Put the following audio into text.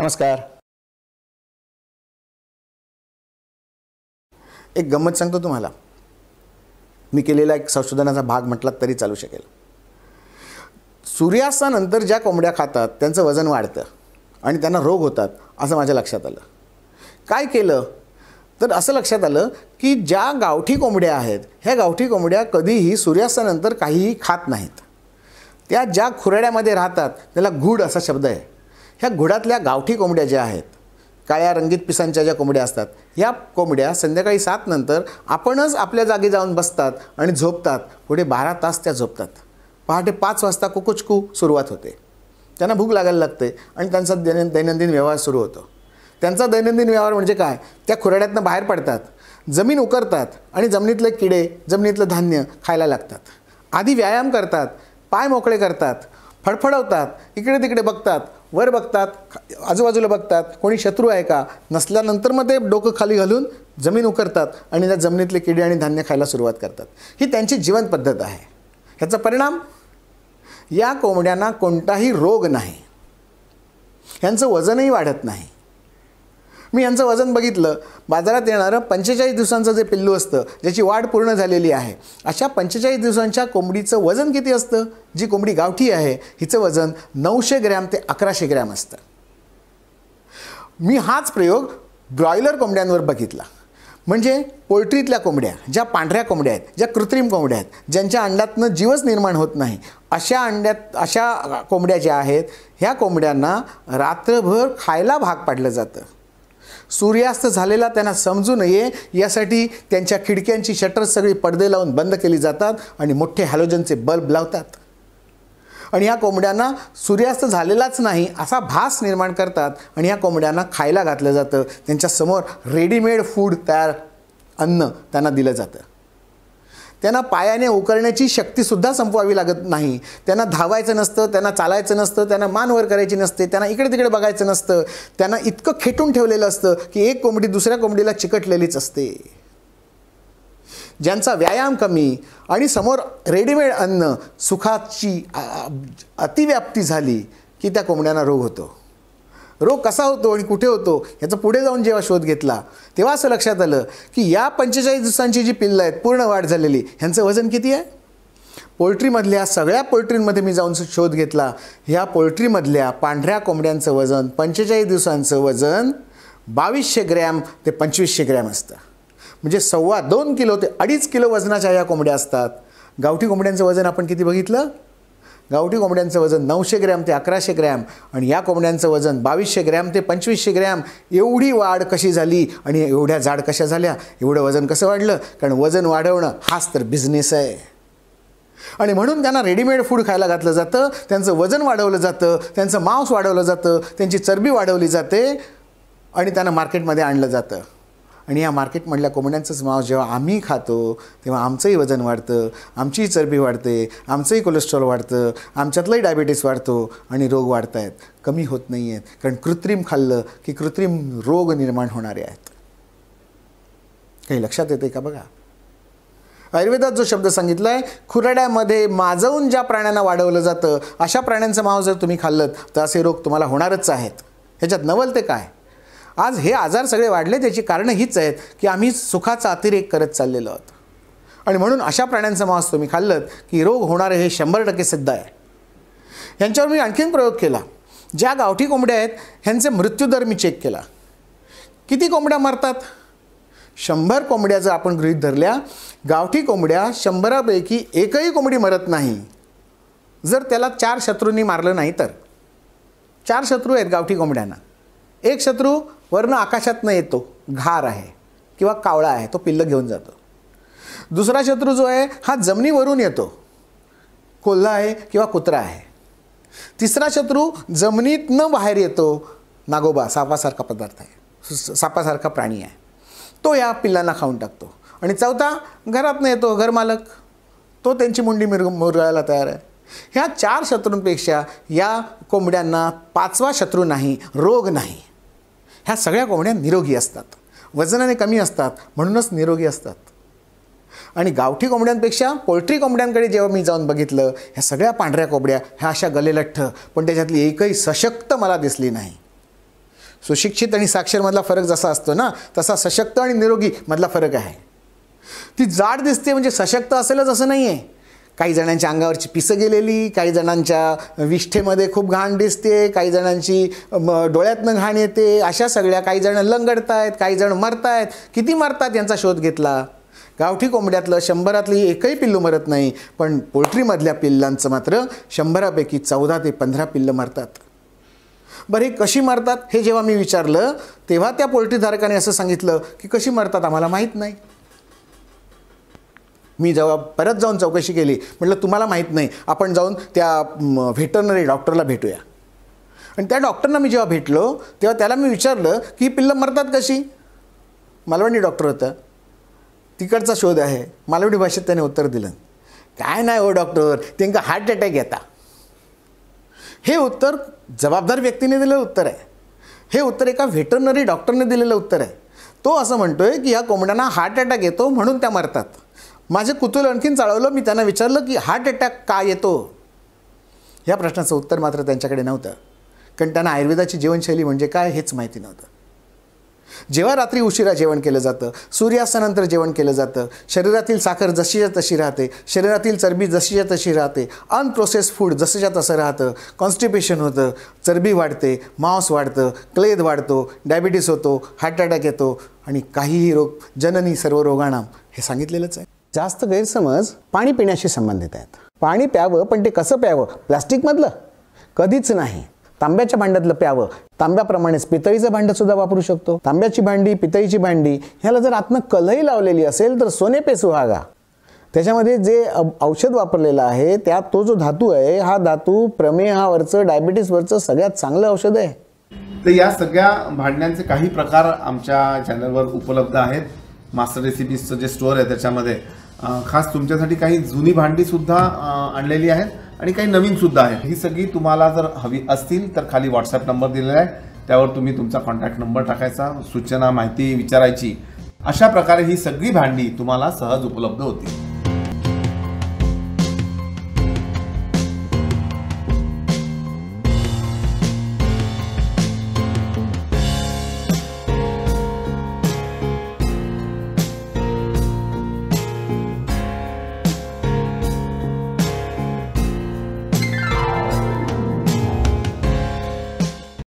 नमस्कार एक गंमत सांगतो तुम्हाला मी केलेला एक संशोधनाचा भाग म्हटलात तरी चालू शकेल सूर्यास्तानंतर ज्या कोंबड्या खातात त्यांचं वजन वाढतं आणि त्यांना रोग होतात असं माझ्या लक्षात आलं काय केलं तर असं लक्षात आलं की ज्या गावठी कोंबड्या आहेत ह्या गावठी कोंबड्या कधीही सूर्यास्तानंतर काहीही खात नाहीत त्या ज्या खुराड्यामध्ये राहतात त्याला घूड असा शब्द आहे ह्या घुडातल्या गावठी कोंबड्या ज्या आहेत काळ्या रंगीत पिसांच्या ज्या कोंबड्या असतात या कोंबड्या संध्याकाळी सात नंतर आपणच आपल्या जागी जाऊन बसतात आणि झोपतात पुढे बारा तास त्या झोपतात पहाटे पाच वाजता कुकुचकू सुरुवात होते त्यांना भूक लागायला लागते आणि त्यांचा दैन दैनंदिन व्यवहार सुरू होतो त्यांचा दैनंदिन व्यवहार म्हणजे काय त्या खुराड्यातनं बाहेर पडतात जमीन उकरतात आणि जमिनीतले किडे जमिनीतलं धान्य खायला लागतात आधी व्यायाम करतात पाय मोकळे करतात फडफडवतात इकडे तिकडे बघतात वर बघतात आजूबाजूला बघतात कोणी शत्रू आहे का नसल्यानंतर मग ते डोकं खाली घालून जमीन उकरतात आणि त्या जमिनीतले किडे आणि धान्य खायला सुरुवात करतात ही त्यांची जीवन पद्धत आहे ह्याचा परिणाम या कोंबड्यांना कोणताही रोग नाही यांचं वजनही वाढत नाही मी यांचं वजन बघितलं बाजारात येणारं पंचेचाळीस दिवसांचं जे पिल्लू असतं ज्याची वाढ पूर्ण झालेली आहे अशा पंचेचाळीस दिवसांच्या कोंबडीचं वजन किती असतं जी कोंबडी गावठी आहे हिचं वजन नऊशे ग्रॅम ते अकराशे ग्रॅम असतं मी हाच प्रयोग ब्रॉयलर कोंबड्यांवर बघितला म्हणजे पोल्ट्रीतल्या कोंबड्या ज्या पांढऱ्या कोंबड्या आहेत ज्या कृत्रिम कोंबड्या आहेत ज्यांच्या अंड्यातनं जीवच निर्माण होत नाही अशा अंड्यात अशा कोंबड्या ज्या आहेत ह्या कोंबड्यांना रात्रभर खायला भाग पाडलं जातं सूर्यास्त झालेला त्यांना समजू नये यासाठी त्यांच्या खिडक्यांची शटर सगळी पडदे लावून बंद केली जातात आणि मोठे हॅलोजनचे बल्ब लावतात आणि या कोंबड्यांना सूर्यास्त झालेलाच नाही असा भास निर्माण करतात आणि या कोंबड्यांना खायला घातलं जातं त्यांच्यासमोर रेडीमेड फूड तयार अन्न त्यांना दिलं जातं त्यांना पायाने उकरण्याची शक्तीसुद्धा संपवावी लागत नाही त्यांना धावायचं नसतं त्यांना चालायचं नसतं त्यांना मान वर करायची नसते त्यांना इकडे तिकडे बघायचं नसतं त्यांना इतकं खेटून ठेवलेलं असतं की एक कोंबडी दुसऱ्या कोंबडीला चिकटलेलीच असते ज्यांचा व्यायाम कमी आणि समोर रेडीमेड अन्न सुखाची अतिव्याप्ती झाली की त्या कोंबड्यांना रोग होतो रोग कसा होतो आणि कुठे होतो याचा पुढे जाऊन जेव्हा शोध घेतला तेव्हा असं लक्षात आलं की या पंचेचाळीस दिवसांची जी पिल्लं आहेत पूर्ण वाढ झालेली ह्यांचं वजन किती आहे पोल्ट्रीमधल्या सगळ्या पोल्ट्रींमध्ये मी जाऊन शोध घेतला ह्या पोल्ट्रीमधल्या पांढऱ्या कोंबड्यांचं वजन पंचेचाळीस दिवसांचं वजन बावीसशे ग्रॅम ते पंचवीसशे ग्रॅम असतं म्हणजे सव्वा दोन किलो ते अडीच किलो वजनाच्या या कोंबड्या असतात गावठी कोंबड्यांचं वजन आपण किती बघितलं गावठी कोंबड्यांचं वजन नऊशे ग्रॅम ते अकराशे ग्रॅम आणि या कोंबड्यांचं वजन बावीसशे ग्रॅम ते पंचवीसशे ग्रॅम एवढी वाढ कशी झाली आणि एवढ्या जाड कशा झाल्या एवढं वजन कसं वाढलं कारण वजन वाढवणं हाच तर बिझनेस आहे आणि म्हणून त्यांना रेडीमेड फूड खायला घातलं जातं त्यांचं वजन वाढवलं जातं त्यांचं मांस वाढवलं जातं त्यांची चरबी वाढवली जाते आणि त्यांना मार्केटमध्ये आणलं जातं आणि या मार्केटमधल्या कोंबड्यांचंच मांस जेव्हा आम्ही खातो तेव्हा आमचंही वजन वाढतं आमचीही चरबी वाढते आमचंही कोलेस्ट्रॉल वाढतं आमच्यातलंही डायबिटीस वाढतो आणि रोग वाढत आहेत कमी होत नाही आहेत कारण कृत्रिम खाल्लं की कृत्रिम रोग निर्माण होणारे आहेत काही लक्षात येते का बघा आयुर्वेदात जो शब्द सांगितला आहे खुराड्यामध्ये माजवून ज्या प्राण्यांना वाढवलं जातं अशा प्राण्यांचं मांस जर तुम्ही खाल्लं तर असे रोग तुम्हाला होणारच आहेत ह्याच्यात नवल ते काय आज हे आजार सगळे वाढले त्याची कारणं हीच आहेत की आम्ही सुखाचा अतिरेक करत चाललेलो आहोत आणि म्हणून अशा प्राण्यांचं मांस तुम्ही खाल्लं की रोग होणारे हे शंभर टक्के सिद्ध आहे यांच्यावर मी आणखीन प्रयोग केला ज्या गावठी कोंबड्या आहेत ह्यांचे मृत्यूदर मी चेक केला किती कोंबड्या मरतात शंभर कोंबड्या जर आपण गृहीत धरल्या गावठी कोंबड्या शंभरापैकी एकही कोंबडी मरत नाही जर त्याला चार शत्रूंनी मारलं नाही तर चार शत्रू आहेत गावठी कोंबड्यांना एक शत्रू वर्ण आकाशातनं येतो घार आहे किंवा कावळा आहे तो पिल्ल घेऊन जातो दुसरा शत्रू जो आहे हा जमिनीवरून येतो कोल्हा आहे किंवा कुत्रा आहे तिसरा शत्रू न बाहेर येतो नागोबा सापासारखा पदार्थ आहे सापासारखा प्राणी आहे तो या पिल्लांना खाऊन टाकतो आणि चौथा घरातनं येतो घरमालक तो त्यांची मुंडी मिरग मुरळायला तयार आहे ह्या चार शत्रूंपेक्षा या कोंबड्यांना पाचवा शत्रू नाही रोग नाही ह्या सगळ्या कोंबड्या निरोगी असतात वजनाने कमी असतात म्हणूनच निरोगी असतात आणि गावठी कोंबड्यांपेक्षा पोल्ट्री कोंबड्यांकडे जेव्हा मी जाऊन बघितलं ह्या सगळ्या पांढऱ्या कोंबड्या ह्या अशा गलेलठ्ठ पण त्याच्यातली एकही सशक्त मला दिसली नाही सुशिक्षित आणि साक्षरमधला फरक जसा असतो ना तसा सशक्त आणि निरोगी मधला फरक आहे ती जाड दिसते म्हणजे सशक्त असेलच असं नाही आहे काही जणांच्या अंगावरची पिसं गेलेली काही जणांच्या विष्ठेमध्ये खूप घाण दिसते काही जणांची डोळ्यातनं घाण येते अशा सगळ्या काही जण लंगडत आहेत काही जण आहेत किती मरतात यांचा शोध घेतला गावठी कोंबड्यातलं शंभरातली एकही पिल्लू मरत नाही पण पोल्ट्रीमधल्या पिल्लांचं मात्र शंभरापैकी चौदा ते पंधरा पिल्लं मरतात बरं हे कशी मरतात हे जेव्हा मी विचारलं तेव्हा त्या पोल्ट्रीधारकाने असं सांगितलं की कशी मरतात आम्हाला माहीत नाही मी जेव्हा परत जाऊन चौकशी केली म्हटलं तुम्हाला माहीत नाही आपण जाऊन त्या व्हेटरनरी डॉक्टरला भेटूया आणि त्या डॉक्टरना मी जेव्हा भेटलो तेव्हा त्याला मी विचारलं की पिल्लं मरतात कशी मालवणी डॉक्टर होतं तिकडचा शोध आहे मालवणी भाषेत त्याने उत्तर दिलं काय नाही हो डॉक्टर त्यांना हार्ट अटॅक येता हे उत्तर जबाबदार व्यक्तीने दिलेलं उत्तर आहे हे उत्तर एका व्हेटरनरी डॉक्टरने दिलेलं उत्तर आहे तो असं म्हणतोय की या कोंबड्यांना हार्ट अटॅक येतो म्हणून त्या मरतात माझे कुतूल आणखीन चाळवलं मी त्यांना विचारलं की हार्ट अटॅक का येतो या प्रश्नाचं उत्तर मात्र त्यांच्याकडे नव्हतं कारण त्यांना आयुर्वेदाची जीवनशैली म्हणजे काय हेच माहिती नव्हतं जेव्हा रात्री उशिरा जेवण केलं जातं सूर्यास्तानंतर जेवण केलं जातं शरीरातील साखर जशीच्या तशी राहते शरीरातील चरबी जशीच्या तशी राहते अनप्रोसेस फूड जसंच्या तसं राहतं कॉन्स्टिपेशन होतं चरबी वाढते मांस वाढतं क्लेद वाढतो डायबिटीस होतो हार्ट अटॅक येतो आणि काहीही रोग जननी सर्व रोगाणाम हे सांगितलेलंच आहे जास्त गैरसमज पाणी पिण्याशी संबंधित आहेत पाणी प्यावं पण ते कसं प्यावं प्लास्टिकमधलं कधीच नाही तांब्याच्या भांड्यातलं प्यावं तांब्याप्रमाणेच पितळीचं सुद्धा वापरू शकतो तांब्याची भांडी पितळीची भांडी ह्याला जर आतनं कलही लावलेली असेल तर सोने पे सुहागा त्याच्यामध्ये जे औषध वापरलेलं आहे त्यात तो जो धातू आहे हा धातू प्रमेहावरचं डायबिटीसवरचं सगळ्यात चांगलं औषध आहे तर या सगळ्या भांड्यांचे काही प्रकार आमच्या चॅनलवर उपलब्ध आहेत मास्टर रेसिपीजचं जे स्टोअर आहे त्याच्यामध्ये खास तुमच्यासाठी काही जुनी भांडी सुद्धा आणलेली आहेत आणि काही नवीन सुद्धा आहेत ही सगळी तुम्हाला जर हवी असतील तर खाली व्हॉट्सअप नंबर दिलेला आहे त्यावर तुम्ही तुमचा कॉन्टॅक्ट नंबर टाकायचा सूचना माहिती विचारायची अशा प्रकारे ही सगळी भांडी तुम्हाला सहज उपलब्ध होतील